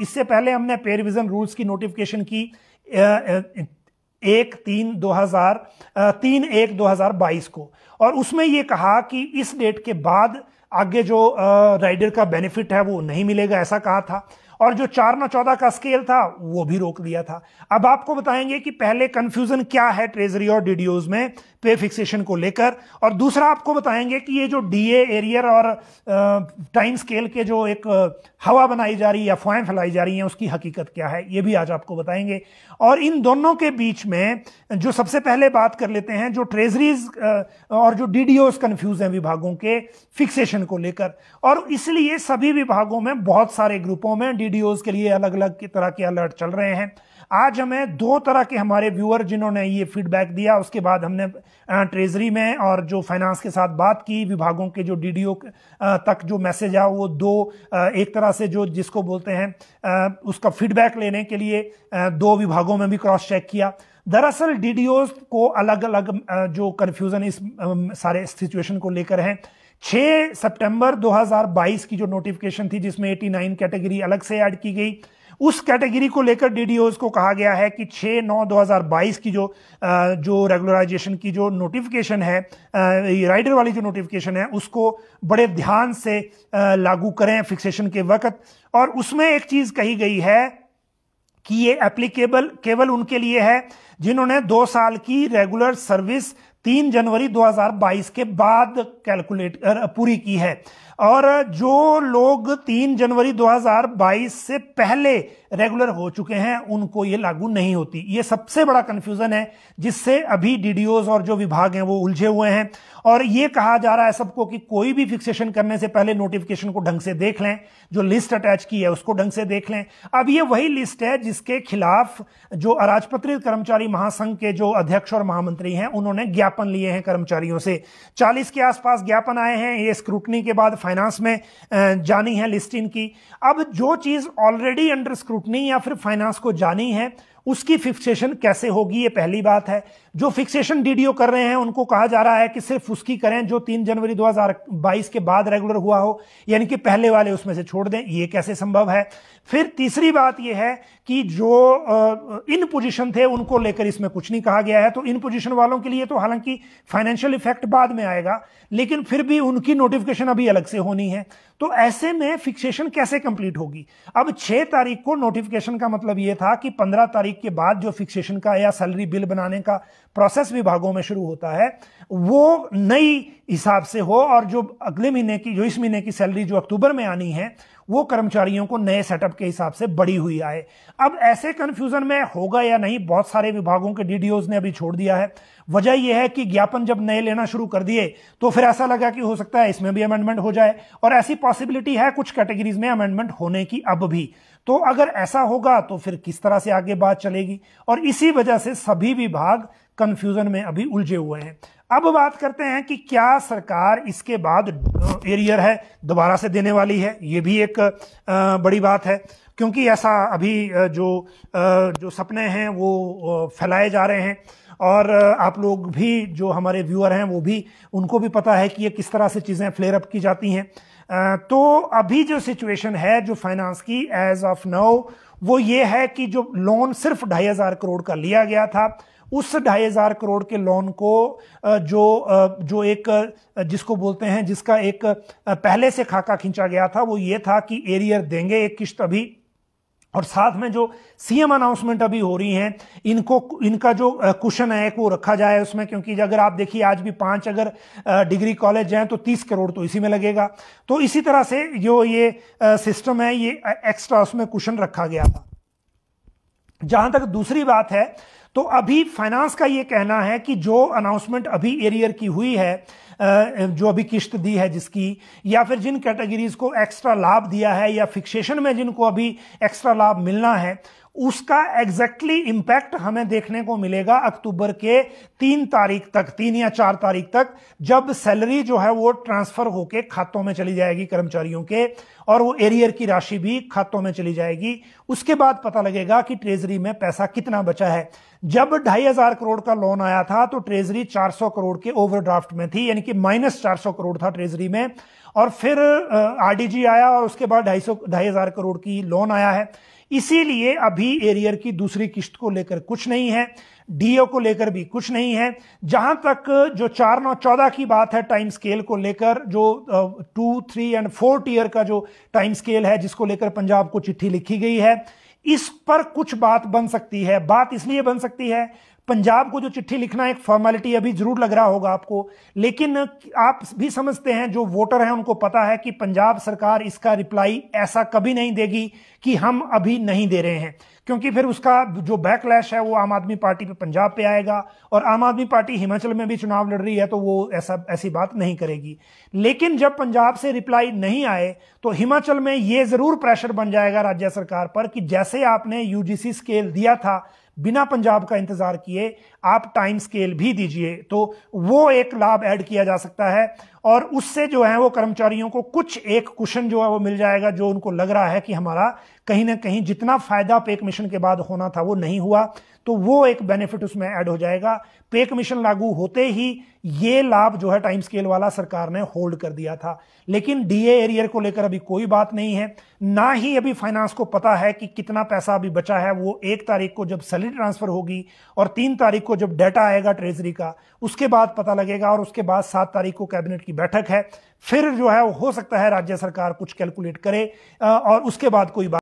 इससे पहले हमने पेरिविजन रूल्स की नोटिफिकेशन की एक तीन दो हजार तीन एक दो हजार बाईस को और उसमें यह कहा कि इस डेट के बाद आगे जो राइडर का बेनिफिट है वो नहीं मिलेगा ऐसा कहा था और जो चार नौ चौदह का स्केल था वो भी रोक दिया था अब आपको बताएंगे कि पहले कंफ्यूजन क्या है ट्रेजरी और डीडीओज में पे फिक्सेशन को लेकर और दूसरा आपको बताएंगे कि ये जो डीए एरियर और टाइम स्केल के जो एक हवा बनाई जा रही है अफवाहें फैलाई जा रही हैं उसकी हकीकत क्या है ये भी आज आपको बताएंगे और इन दोनों के बीच में जो सबसे पहले बात कर लेते हैं जो ट्रेजरीज और जो डीडीओज कंफ्यूज हैं विभागों के फिक्सेशन को लेकर और इसलिए सभी विभागों में बहुत सारे ग्रुपों में वीडियोस के लिए अलग अलग की तरह के अलर्ट चल रहे हैं आज हमें दो तरह के हमारे व्यूअर जिन्होंने ये फीडबैक दिया उसके बाद हमने ट्रेजरी में और जो फाइनेंस के साथ बात की विभागों के जो डीडीओ तक जो मैसेज आया वो दो एक तरह से जो जिसको बोलते हैं उसका फीडबैक लेने के लिए दो विभागों में भी क्रॉस चेक किया दरअसल डीडीओस को अलग अलग जो कन्फ्यूज़न इस सारे सिचुएशन को लेकर हैं 6 सितंबर 2022 की जो नोटिफिकेशन थी जिसमें 89 कैटेगरी अलग से ऐड की गई उस कैटेगरी को लेकर डी को कहा गया है कि 6 नौ 2022 की जो जो रेगुलराइजेशन की जो नोटिफिकेशन है राइडर वाली जो नोटिफिकेशन है उसको बड़े ध्यान से लागू करें फिक्सेशन के वक्त और उसमें एक चीज कही गई है कि ये एप्लीकेबल केवल उनके लिए है जिन्होंने दो साल की रेगुलर सर्विस तीन जनवरी 2022 के बाद कैलकुलेट पूरी की है और जो लोग तीन जनवरी 2022 से पहले रेगुलर हो चुके हैं उनको ये लागू नहीं होती ये सबसे बड़ा कन्फ्यूजन है जिससे अभी डी और जो विभाग हैं वो उलझे हुए हैं और ये कहा जा रहा है सबको कि कोई भी फिक्सेशन करने से पहले नोटिफिकेशन को ढंग से देख लें जो लिस्ट अटैच की है उसको ढंग से देख लें अब ये वही लिस्ट है जिसके खिलाफ जो अराजपत्रित कर्मचारी महासंघ के जो अध्यक्ष और महामंत्री हैं उन्होंने ज्ञापन ज्ञापन लिए हैं कर्मचारियों से 40 के आसपास ज्ञापन आए हैं ये स्क्रूटनी के बाद फाइनेंस में जानी है लिस्टिंग की अब जो चीज ऑलरेडी अंडर स्क्रूटनी या फिर फाइनेंस को जानी है उसकी फिक्सेशन कैसे होगी ये पहली बात है जो फिक्सेशन डीडीओ कर रहे हैं उनको कहा जा रहा है कि सिर्फ उसकी करें जो तीन जनवरी 2022 के बाद रेगुलर हुआ हो यानी कि पहले वाले उसमें से छोड़ दें ये कैसे संभव है फिर तीसरी बात यह है कि जो इन पोजीशन थे उनको लेकर इसमें कुछ नहीं कहा गया है तो इन पोजीशन वालों के लिए तो हालांकि फाइनेंशियल इफेक्ट बाद में आएगा लेकिन फिर भी उनकी नोटिफिकेशन अभी अलग से होनी है तो ऐसे में फिक्सेशन कैसे कंप्लीट होगी अब छह तारीख को नोटिफिकेशन का मतलब यह था कि पंद्रह तारीख तारीख के बाद जो फिक्सेशन का या सैलरी बिल बनाने का प्रोसेस विभागों में शुरू होता है वो नई हिसाब से हो और जो अगले महीने की जो इस महीने की सैलरी जो अक्टूबर में आनी है वो कर्मचारियों को नए सेटअप के हिसाब से बढ़ी हुई आए अब ऐसे कन्फ्यूजन में होगा या नहीं बहुत सारे विभागों के डी ने अभी छोड़ दिया है वजह यह है कि ज्ञापन जब नए लेना शुरू कर दिए तो फिर ऐसा लगा कि हो सकता है इसमें भी अमेंडमेंट हो जाए और ऐसी पॉसिबिलिटी है कुछ कैटेगरीज में अमेंडमेंट होने की अब भी तो अगर ऐसा होगा तो फिर किस तरह से आगे बात चलेगी और इसी वजह से सभी विभाग कंफ्यूजन में अभी उलझे हुए हैं अब बात करते हैं कि क्या सरकार इसके बाद एरियर है दोबारा से देने वाली है ये भी एक बड़ी बात है क्योंकि ऐसा अभी जो जो सपने हैं वो फैलाए जा रहे हैं और आप लोग भी जो हमारे व्यूअर हैं वो भी उनको भी पता है कि ये किस तरह से चीज़ें फ्लेयर अप की जाती हैं तो अभी जो सिचुएशन है जो फाइनेंस की एज ऑफ नाउ वो ये है कि जो लोन सिर्फ ढाई हज़ार करोड़ का लिया गया था उस ढाई हजार करोड़ के लोन को जो जो एक जिसको बोलते हैं जिसका एक पहले से खाका खींचा गया था वो ये था कि एरियर देंगे एक किश्त अभी और साथ में जो सीएम अनाउंसमेंट अभी हो रही हैं इनको इनका जो क्वेश्चन है वो रखा जाए उसमें क्योंकि अगर आप देखिए आज भी पांच अगर डिग्री कॉलेज हैं तो तीस करोड़ तो इसी में लगेगा तो इसी तरह से जो ये सिस्टम है ये एक्स्ट्रा उसमें क्वेश्चन रखा गया था जहां तक दूसरी बात है तो अभी फाइनेंस का ये कहना है कि जो अनाउंसमेंट अभी एरियर की हुई है जो अभी किश्त दी है जिसकी या फिर जिन कैटेगरीज को एक्स्ट्रा लाभ दिया है या फिक्सेशन में जिनको अभी एक्स्ट्रा लाभ मिलना है उसका एग्जैक्टली exactly इंपैक्ट हमें देखने को मिलेगा अक्टूबर के तीन तारीख तक तीन या चार तारीख तक जब सैलरी जो है वो ट्रांसफर होके खातों में चली जाएगी कर्मचारियों के और वो एरियर की राशि भी खातों में चली जाएगी उसके बाद पता लगेगा कि ट्रेजरी में पैसा कितना बचा है जब ढाई हजार करोड़ का लोन आया था तो ट्रेजरी 400 करोड़ के ओवरड्राफ्ट में थी यानी कि माइनस 400 करोड़ था ट्रेजरी में और फिर आरडीजी आया और उसके बाद ढाई सौ ढाई हजार करोड़ की लोन आया है इसीलिए अभी एरियर की दूसरी किश्त को लेकर कुछ नहीं है डीओ को लेकर भी कुछ नहीं है जहां तक जो चार नौ चौदह की बात है टाइम स्केल को लेकर जो two three and four year का जो टाइम स्केल है जिसको लेकर पंजाब को चिट्ठी लिखी गई है इस पर कुछ बात बन सकती है बात इसलिए बन सकती है पंजाब को जो चिट्ठी लिखना एक फॉर्मेलिटी अभी जरूर लग रहा होगा आपको लेकिन आप भी समझते हैं जो वोटर हैं उनको पता है कि पंजाब सरकार इसका रिप्लाई ऐसा कभी नहीं देगी कि हम अभी नहीं दे रहे हैं क्योंकि फिर उसका जो बैकलैश है वो आम आदमी पार्टी पे पंजाब पे आएगा और आम आदमी पार्टी हिमाचल में भी चुनाव लड़ रही है तो वो ऐसा ऐसी बात नहीं करेगी लेकिन जब पंजाब से रिप्लाई नहीं आए तो हिमाचल में ये जरूर प्रेशर बन जाएगा राज्य सरकार पर कि जैसे आपने यूजीसी स्केल दिया था बिना पंजाब का इंतज़ार किए आप टाइम स्केल भी दीजिए तो वो एक लाभ ऐड किया जा सकता है और उससे जो है वो कर्मचारियों को कुछ एक कुशन जो है वो मिल जाएगा जो उनको लग रहा है कि हमारा कहीं ना कहीं जितना फायदा पे कमीशन के बाद होना था वो नहीं हुआ तो वो एक बेनिफिट उसमें ऐड हो जाएगा पे कमीशन लागू होते ही ये लाभ जो है टाइम स्केल वाला सरकार ने होल्ड कर दिया था लेकिन डीए एरियर को लेकर अभी कोई बात नहीं है ना ही अभी फाइनेंस को पता है कि कितना पैसा अभी बचा है वो एक तारीख को जब सैलरी ट्रांसफर होगी और तीन तारीख को जब डेटा आएगा ट्रेजरी का उसके बाद पता लगेगा और उसके बाद सात तारीख को कैबिनेट की बैठक है फिर जो है हो सकता है राज्य सरकार कुछ कैलकुलेट करे और उसके बाद कोई बात